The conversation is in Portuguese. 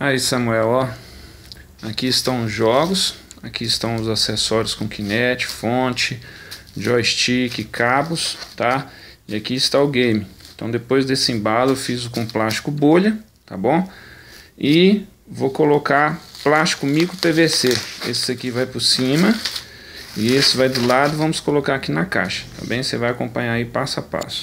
Aí, Samuel, ó. Aqui estão os jogos, aqui estão os acessórios com Kinect, fonte, joystick, cabos, tá? E aqui está o game. Então depois desse embalo eu fiz com plástico bolha, tá bom? E vou colocar plástico micro PVC. Esse aqui vai por cima e esse vai do lado, vamos colocar aqui na caixa, tá bem? Você vai acompanhar aí passo a passo.